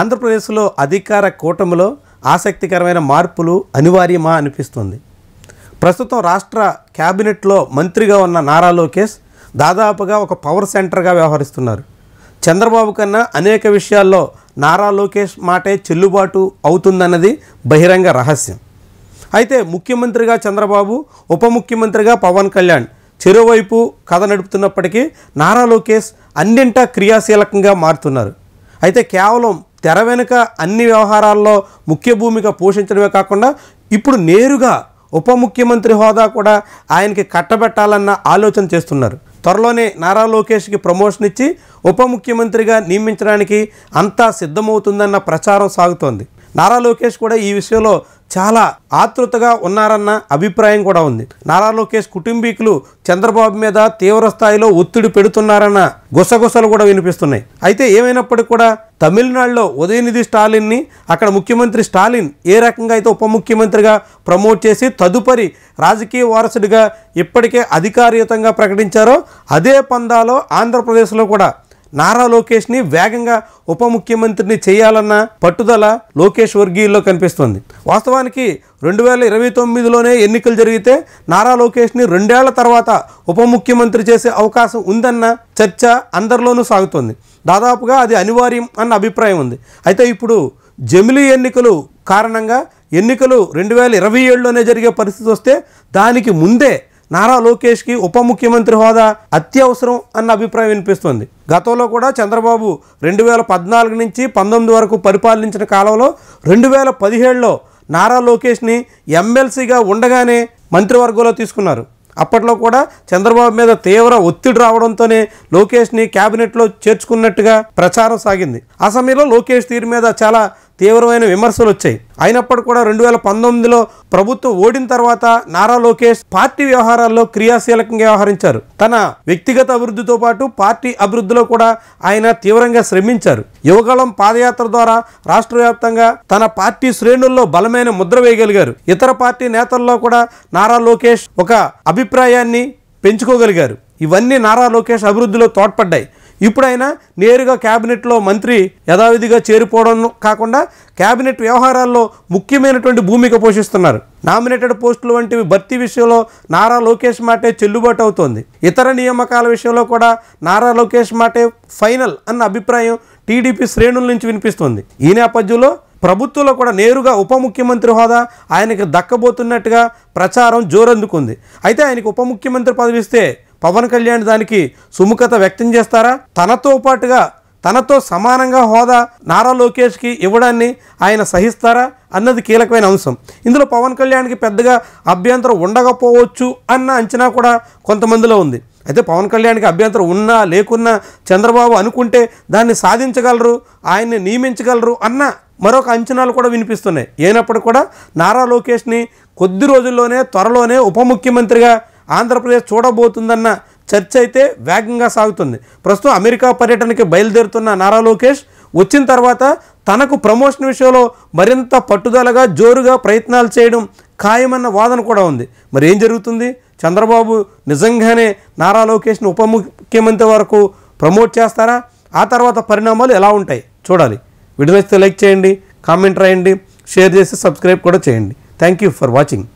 ఆంధ్రప్రదేశ్లో అధికార కూటమిలో ఆసక్తికరమైన మార్పులు అనివార్యమా అనిపిస్తుంది ప్రస్తుతం రాష్ట్ర క్యాబినెట్లో మంత్రిగా ఉన్న నారా లోకేష్ దాదాపుగా ఒక పవర్ సెంటర్గా వ్యవహరిస్తున్నారు చంద్రబాబు కన్నా అనేక విషయాల్లో నారా లోకేష్ మాటే చెల్లుబాటు అవుతుందన్నది బహిరంగ రహస్యం అయితే ముఖ్యమంత్రిగా చంద్రబాబు ఉప ముఖ్యమంత్రిగా పవన్ కళ్యాణ్ చెరువైపు కథ నడుపుతున్నప్పటికీ నారా లోకేష్ అన్నింటా క్రియాశీలకంగా మారుతున్నారు అయితే కేవలం తెర వెనుక అన్ని వ్యవహారాల్లో ముఖ్య భూమిక పోషించడమే కాకుండా ఇప్పుడు నేరుగా ఉప ముఖ్యమంత్రి హోదా కూడా ఆయనకి కట్టబెట్టాలన్న ఆలోచన చేస్తున్నారు త్వరలోనే నారా లోకేష్కి ప్రమోషన్ ఇచ్చి ఉప ముఖ్యమంత్రిగా నియమించడానికి అంతా సిద్ధమవుతుందన్న ప్రచారం సాగుతోంది నారా లోకేష్ కూడా ఈ విషయంలో చాలా ఆతృతగా ఉన్నారన్న అభిప్రాయం కూడా ఉంది నారా లోకేష్ కుటుంబీకులు చంద్రబాబు మీద తీవ్ర స్థాయిలో ఒత్తిడి పెడుతున్నారన్న గుసగుసలు కూడా వినిపిస్తున్నాయి అయితే ఏమైనప్పటికీ కూడా తమిళనాడులో ఉదయనిధి స్టాలిన్ని అక్కడ ముఖ్యమంత్రి స్టాలిన్ ఏ రకంగా అయితే ఉప ముఖ్యమంత్రిగా ప్రమోట్ చేసి తదుపరి రాజకీయ వారసుడిగా ఇప్పటికే అధికారయుతంగా ప్రకటించారో అదే పందాలో ఆంధ్రప్రదేశ్లో కూడా నారా లోకేష్ని వేగంగా ఉప ముఖ్యమంత్రిని చేయాలన్న పట్టుదల లోకేష్ వర్గీయుల్లో కనిపిస్తోంది వాస్తవానికి రెండు వేల ఇరవై తొమ్మిదిలోనే ఎన్నికలు జరిగితే నారా లోకేష్ని రెండేళ్ల తర్వాత ఉప ముఖ్యమంత్రి చేసే అవకాశం ఉందన్న చర్చ అందరిలోనూ సాగుతోంది దాదాపుగా అది అనివార్యం అన్న అభిప్రాయం ఉంది అయితే ఇప్పుడు జమిలీ ఎన్నికలు కారణంగా ఎన్నికలు రెండు వేల ఇరవై ఏడులోనే జరిగే పరిస్థితి వస్తే దానికి ముందే నారా లోకేష్కి ఉప ముఖ్యమంత్రి హోదా అత్యవసరం అన్న అభిప్రాయం వినిపిస్తోంది గతంలో కూడా చంద్రబాబు రెండు వేల పద్నాలుగు నుంచి పంతొమ్మిది వరకు పరిపాలించిన కాలంలో రెండు వేల పదిహేడులో నారా లోకేష్ని ఎమ్మెల్సీగా ఉండగానే మంత్రివర్గంలో తీసుకున్నారు అప్పట్లో కూడా చంద్రబాబు మీద తీవ్ర ఒత్తిడి రావడంతోనే లోకేష్ని క్యాబినెట్లో చేర్చుకున్నట్టుగా ప్రచారం సాగింది ఆ సమయంలో లోకేష్ తీరు మీద చాలా తీవ్రమైన విమర్శలు వచ్చాయి అయినప్పటికీ కూడా రెండు వేల పంతొమ్మిదిలో ప్రభుత్వం ఓడిన తర్వాత నారా లోకేష్ పార్టీ వ్యవహారాల్లో క్రియాశీలకంగా వ్యవహరించారు తన వ్యక్తిగత అభివృద్ధితో పాటు పార్టీ అభివృద్ధిలో కూడా ఆయన తీవ్రంగా శ్రమించారు యువగళం పాదయాత్ర ద్వారా రాష్ట్ర వ్యాప్తంగా తన పార్టీ శ్రేణుల్లో బలమైన ముద్ర వేయగలిగారు ఇతర పార్టీ నేతల్లో కూడా నారా లోకేష్ ఒక అభిప్రాయాన్ని పెంచుకోగలిగారు ఇవన్నీ నారా లోకేష్ అభివృద్ధిలో తోడ్పడ్డాయి ఇప్పుడైనా నేరుగా క్యాబినెట్లో మంత్రి యథావిధిగా చేరిపోవడం కాకుండా క్యాబినెట్ వ్యవహారాల్లో ముఖ్యమైనటువంటి భూమిక పోషిస్తున్నారు నామినేటెడ్ పోస్టులు వంటివి భర్తీ విషయంలో నారా లోకేష్ మాటే చెల్లుబాటు అవుతోంది ఇతర నియామకాల విషయంలో కూడా నారా లోకేష్ మాటే ఫైనల్ అన్న అభిప్రాయం టీడీపీ శ్రేణుల నుంచి వినిపిస్తోంది ఈ నేపథ్యంలో ప్రభుత్వంలో కూడా నేరుగా ఉప ముఖ్యమంత్రి హోదా ఆయనకు దక్కబోతున్నట్టుగా ప్రచారం జోరందుకుంది అయితే ఆయనకు ఉప ముఖ్యమంత్రి పదవిస్తే పవన్ కళ్యాణ్ దానికి సుముఖత వ్యక్తం చేస్తారా తనతో పాటుగా తనతో సమానంగా హోదా నారా లోకేష్కి ఇవ్వడాన్ని ఆయన సహిస్తారా అన్నది కీలకమైన అంశం ఇందులో పవన్ కళ్యాణ్కి పెద్దగా అభ్యంతరం ఉండకపోవచ్చు అన్న అంచనా కూడా కొంతమందిలో ఉంది అయితే పవన్ కళ్యాణ్కి అభ్యంతరం ఉన్నా లేకున్నా చంద్రబాబు అనుకుంటే దాన్ని సాధించగలరు ఆయన్ని నియమించగలరు అన్న మరొక అంచనాలు కూడా వినిపిస్తున్నాయి అయినప్పుడు కూడా నారా లోకేష్ని కొద్ది రోజుల్లోనే త్వరలోనే ఉప ముఖ్యమంత్రిగా ఆంధ్రప్రదేశ్ చూడబోతుందన్న చర్చ అయితే వేగంగా సాగుతుంది ప్రస్తుతం అమెరికా పర్యటనకి బయలుదేరుతున్న నారా లోకేష్ వచ్చిన తర్వాత తనకు ప్రమోషన్ విషయంలో మరింత పట్టుదలగా జోరుగా ప్రయత్నాలు చేయడం ఖాయమన్న వాదన కూడా ఉంది మరి ఏం జరుగుతుంది చంద్రబాబు నిజంగానే నారా లోకేష్ను ఉప ముఖ్యమంత్రి వరకు ప్రమోట్ చేస్తారా ఆ తర్వాత పరిణామాలు ఎలా ఉంటాయి చూడాలి వీడియో లైక్ చేయండి కామెంట్ రాయండి షేర్ చేసి సబ్స్క్రైబ్ కూడా చేయండి థ్యాంక్ యూ ఫర్ వాచింగ్